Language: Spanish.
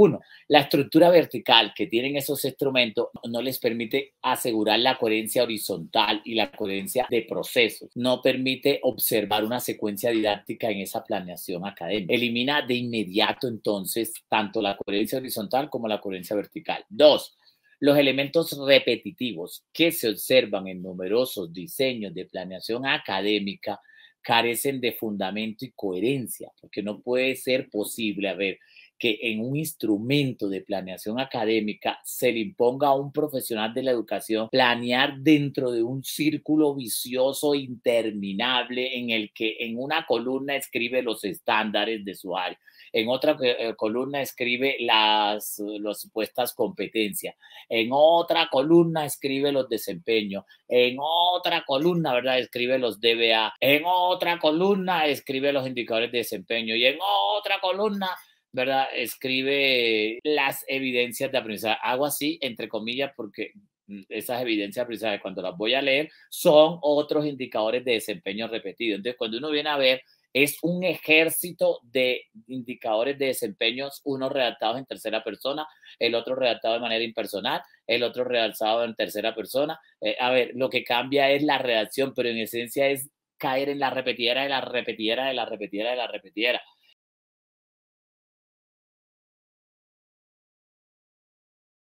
Uno, la estructura vertical que tienen esos instrumentos no les permite asegurar la coherencia horizontal y la coherencia de procesos. No permite observar una secuencia didáctica en esa planeación académica. Elimina de inmediato entonces tanto la coherencia horizontal como la coherencia vertical. Dos, los elementos repetitivos que se observan en numerosos diseños de planeación académica carecen de fundamento y coherencia, porque no puede ser posible, haber que en un instrumento de planeación académica se le imponga a un profesional de la educación planear dentro de un círculo vicioso interminable en el que en una columna escribe los estándares de su área, en otra eh, eh, columna escribe las, supuestas competencias, en otra columna escribe los desempeños, en otra columna, ¿verdad? Escribe los DBA, en otra columna escribe los indicadores de desempeño y en otra columna ¿verdad? Escribe las evidencias de aprendizaje. Hago así, entre comillas, porque esas evidencias de aprendizaje, cuando las voy a leer, son otros indicadores de desempeño repetido. Entonces, cuando uno viene a ver, es un ejército de indicadores de desempeño, unos redactados en tercera persona, el otro redactado de manera impersonal, el otro redactado en tercera persona. Eh, a ver, lo que cambia es la redacción, pero en esencia es caer en la repetidera de la repetidera de la repetidera de la repetidera.